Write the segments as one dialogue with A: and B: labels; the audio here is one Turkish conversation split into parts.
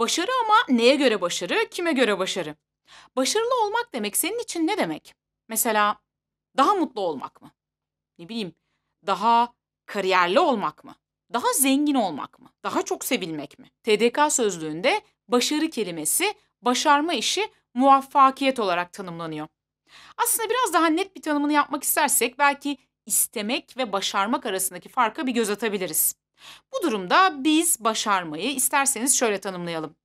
A: Başarı ama neye göre başarı, kime göre başarı? Başarılı olmak demek senin için ne demek? Mesela daha mutlu olmak mı? Ne bileyim, daha kariyerli olmak mı? Daha zengin olmak mı? Daha çok sevilmek mi? TDK sözlüğünde başarı kelimesi başarma işi muvaffakiyet olarak tanımlanıyor. Aslında biraz daha net bir tanımını yapmak istersek belki istemek ve başarmak arasındaki farka bir göz atabiliriz. Bu durumda biz başarmayı isterseniz şöyle tanımlayalım.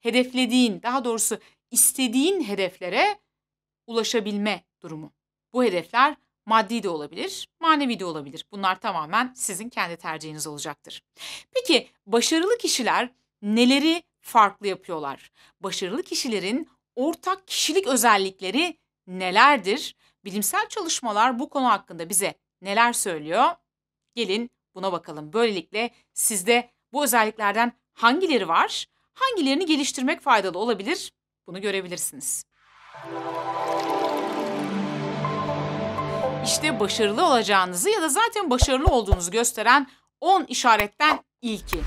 A: Hedeflediğin, daha doğrusu istediğin hedeflere ulaşabilme durumu. Bu hedefler maddi de olabilir, manevi de olabilir. Bunlar tamamen sizin kendi tercihiniz olacaktır. Peki başarılı kişiler neleri farklı yapıyorlar? Başarılı kişilerin ortak kişilik özellikleri nelerdir? Bilimsel çalışmalar bu konu hakkında bize neler söylüyor? Gelin Buna bakalım. Böylelikle sizde bu özelliklerden hangileri var? Hangilerini geliştirmek faydalı olabilir? Bunu görebilirsiniz. İşte başarılı olacağınızı ya da zaten başarılı olduğunuzu gösteren 10 işaretten ilki.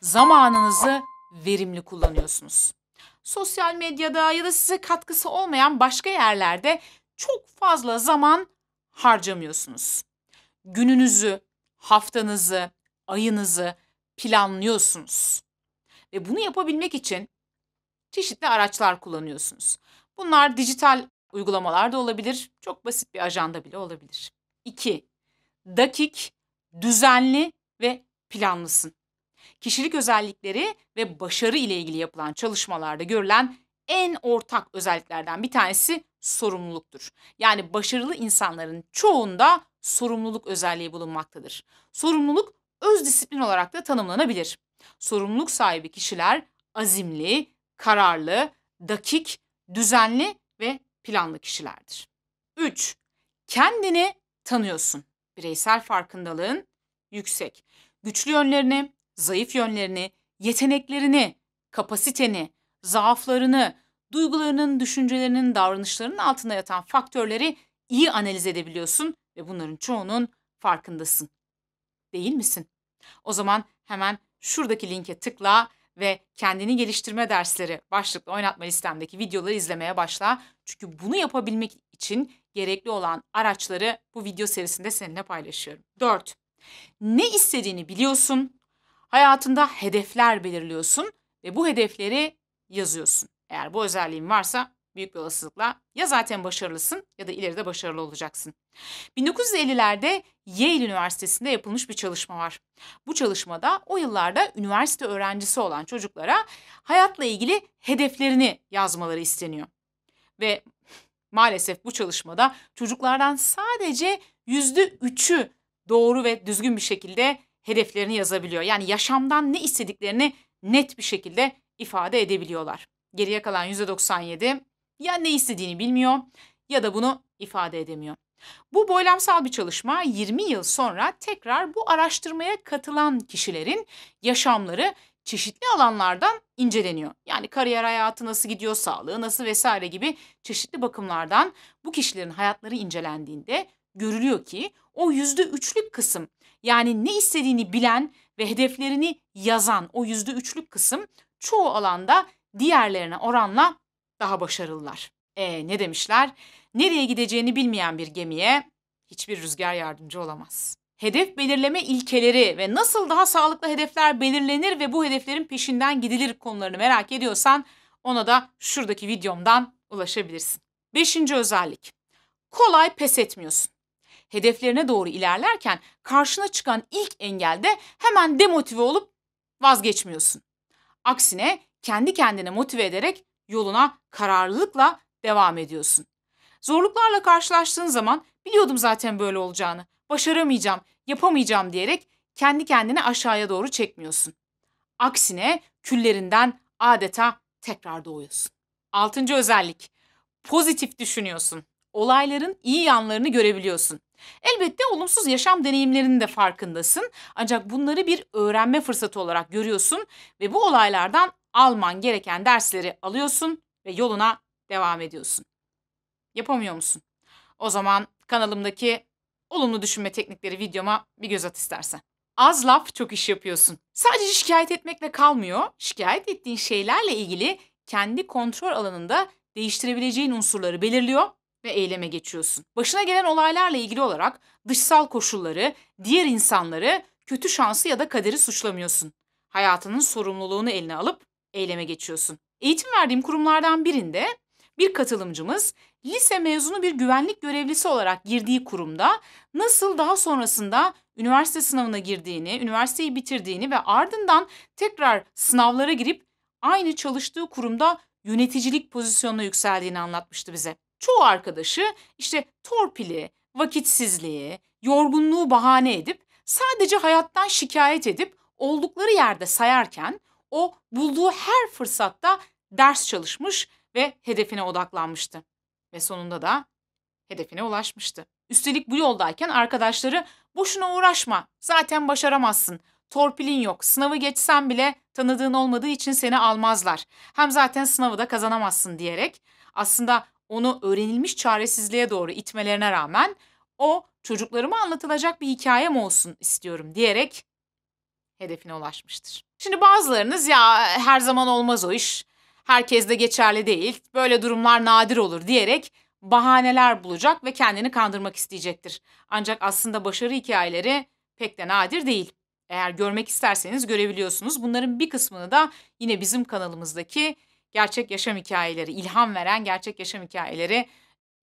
A: Zamanınızı verimli kullanıyorsunuz. Sosyal medyada ya da size katkısı olmayan başka yerlerde çok fazla zaman harcamıyorsunuz. Gününüzü, haftanızı, ayınızı planlıyorsunuz. Ve bunu yapabilmek için çeşitli araçlar kullanıyorsunuz. Bunlar dijital uygulamalar da olabilir, çok basit bir ajanda bile olabilir. 2. Dakik, düzenli ve planlısın. Kişilik özellikleri ve başarı ile ilgili yapılan çalışmalarda görülen en ortak özelliklerden bir tanesi sorumluluktur. Yani başarılı insanların çoğunda sorumluluk özelliği bulunmaktadır. Sorumluluk öz disiplin olarak da tanımlanabilir. Sorumluluk sahibi kişiler azimli, kararlı, dakik, düzenli ve planlı kişilerdir. 3. Kendini tanıyorsun. Bireysel farkındalığın yüksek. Güçlü yönlerini, zayıf yönlerini, yeteneklerini, kapasiteni, zaaflarını, duygularının, düşüncelerinin, davranışlarının altında yatan faktörleri iyi analiz edebiliyorsun ve bunların çoğunun farkındasın. Değil misin? O zaman hemen şuradaki linke tıkla ve kendini geliştirme dersleri başlıklı oynatma listemdeki videoları izlemeye başla. Çünkü bunu yapabilmek için gerekli olan araçları bu video serisinde seninle paylaşıyorum. 4. Ne istediğini biliyorsun. Hayatında hedefler belirliyorsun ve bu hedefleri yazıyorsun. Eğer bu özelliğin varsa büyük bir olasılıkla ya zaten başarılısın ya da ileride başarılı olacaksın. 1950'lerde Yale Üniversitesi'nde yapılmış bir çalışma var. Bu çalışmada o yıllarda üniversite öğrencisi olan çocuklara hayatla ilgili hedeflerini yazmaları isteniyor. Ve maalesef bu çalışmada çocuklardan sadece %3'ü doğru ve düzgün bir şekilde hedeflerini yazabiliyor. Yani yaşamdan ne istediklerini net bir şekilde ifade edebiliyorlar. Geriye kalan %97 ya ne istediğini bilmiyor ya da bunu ifade edemiyor. Bu boylamsal bir çalışma 20 yıl sonra tekrar bu araştırmaya katılan kişilerin yaşamları çeşitli alanlardan inceleniyor. Yani kariyer hayatı nasıl gidiyor, sağlığı nasıl vesaire gibi çeşitli bakımlardan bu kişilerin hayatları incelendiğinde görülüyor ki o yüzde üçlük kısım yani ne istediğini bilen ve hedeflerini yazan o yüzde üçlük kısım çoğu alanda diğerlerine oranla daha başarılılar. E ne demişler? Nereye gideceğini bilmeyen bir gemiye hiçbir rüzgar yardımcı olamaz. Hedef belirleme ilkeleri ve nasıl daha sağlıklı hedefler belirlenir ve bu hedeflerin peşinden gidilir konularını merak ediyorsan ona da şuradaki videomdan ulaşabilirsin. Beşinci özellik. Kolay pes etmiyorsun. Hedeflerine doğru ilerlerken karşına çıkan ilk engelde hemen demotive olup vazgeçmiyorsun. Aksine kendi kendine motive ederek yoluna kararlılıkla devam ediyorsun. Zorluklarla karşılaştığın zaman biliyordum zaten böyle olacağını, başaramayacağım, yapamayacağım diyerek kendi kendini aşağıya doğru çekmiyorsun. Aksine küllerinden adeta tekrar doğuyorsun. Altıncı özellik, pozitif düşünüyorsun. Olayların iyi yanlarını görebiliyorsun. Elbette olumsuz yaşam deneyimlerinin de farkındasın ancak bunları bir öğrenme fırsatı olarak görüyorsun ve bu olaylardan alman gereken dersleri alıyorsun ve yoluna devam ediyorsun. Yapamıyor musun? O zaman kanalımdaki olumlu düşünme teknikleri videoma bir göz at istersen. Az laf çok iş yapıyorsun. Sadece şikayet etmekle kalmıyor. Şikayet ettiğin şeylerle ilgili kendi kontrol alanında değiştirebileceğin unsurları belirliyor ve eyleme geçiyorsun. Başına gelen olaylarla ilgili olarak dışsal koşulları, diğer insanları, kötü şansı ya da kaderi suçlamıyorsun. Hayatının sorumluluğunu eline alıp eyleme geçiyorsun. Eğitim verdiğim kurumlardan birinde bir katılımcımız lise mezunu bir güvenlik görevlisi olarak girdiği kurumda nasıl daha sonrasında üniversite sınavına girdiğini, üniversiteyi bitirdiğini ve ardından tekrar sınavlara girip aynı çalıştığı kurumda yöneticilik pozisyonuna yükseldiğini anlatmıştı bize çoğu arkadaşı işte torpili, vakitsizliği, yorgunluğu bahane edip sadece hayattan şikayet edip oldukları yerde sayarken o bulduğu her fırsatta ders çalışmış ve hedefine odaklanmıştı. Ve sonunda da hedefine ulaşmıştı. Üstelik bu yoldayken arkadaşları boşuna uğraşma zaten başaramazsın. Torpilin yok. Sınavı geçsen bile tanıdığın olmadığı için seni almazlar. Hem zaten sınavı da kazanamazsın diyerek aslında onu öğrenilmiş çaresizliğe doğru itmelerine rağmen o çocuklarıma anlatılacak bir hikayem olsun istiyorum diyerek hedefine ulaşmıştır. Şimdi bazılarınız ya her zaman olmaz o iş. Herkes de geçerli değil. Böyle durumlar nadir olur diyerek bahaneler bulacak ve kendini kandırmak isteyecektir. Ancak aslında başarı hikayeleri pek de nadir değil. Eğer görmek isterseniz görebiliyorsunuz. Bunların bir kısmını da yine bizim kanalımızdaki gerçek yaşam hikayeleri, ilham veren gerçek yaşam hikayeleri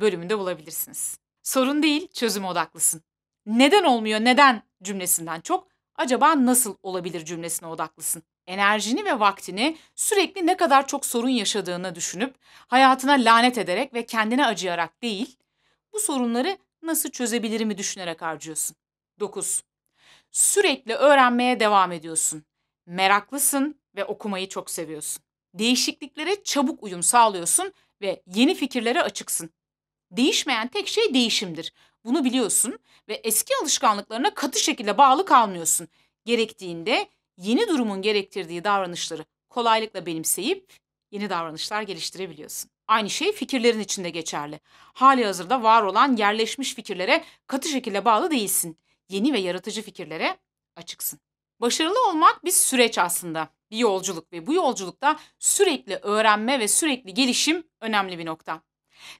A: bölümünde bulabilirsiniz. Sorun değil, çözüm odaklısın. Neden olmuyor, neden cümlesinden çok acaba nasıl olabilir cümlesine odaklısın. Enerjini ve vaktini sürekli ne kadar çok sorun yaşadığını düşünüp hayatına lanet ederek ve kendine acıyarak değil, bu sorunları nasıl çözebilirimi düşünerek harcıyorsun. 9. Sürekli öğrenmeye devam ediyorsun. Meraklısın ve okumayı çok seviyorsun. Değişikliklere çabuk uyum sağlıyorsun ve yeni fikirlere açıksın. Değişmeyen tek şey değişimdir. Bunu biliyorsun ve eski alışkanlıklarına katı şekilde bağlı kalmıyorsun. Gerektiğinde yeni durumun gerektirdiği davranışları kolaylıkla benimseyip yeni davranışlar geliştirebiliyorsun. Aynı şey fikirlerin içinde geçerli. Hali hazırda var olan yerleşmiş fikirlere katı şekilde bağlı değilsin. Yeni ve yaratıcı fikirlere açıksın. Başarılı olmak bir süreç aslında bir yolculuk ve bu yolculukta sürekli öğrenme ve sürekli gelişim önemli bir nokta.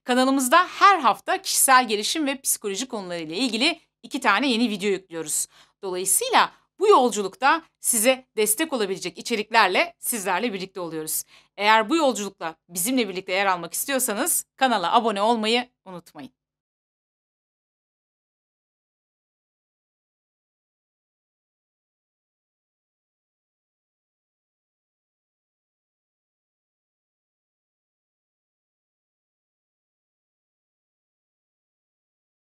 A: Kanalımızda her hafta kişisel gelişim ve psikoloji konularıyla ilgili iki tane yeni video yüklüyoruz. Dolayısıyla bu yolculukta size destek olabilecek içeriklerle sizlerle birlikte oluyoruz. Eğer bu yolculukla bizimle birlikte yer almak istiyorsanız kanala abone olmayı unutmayın.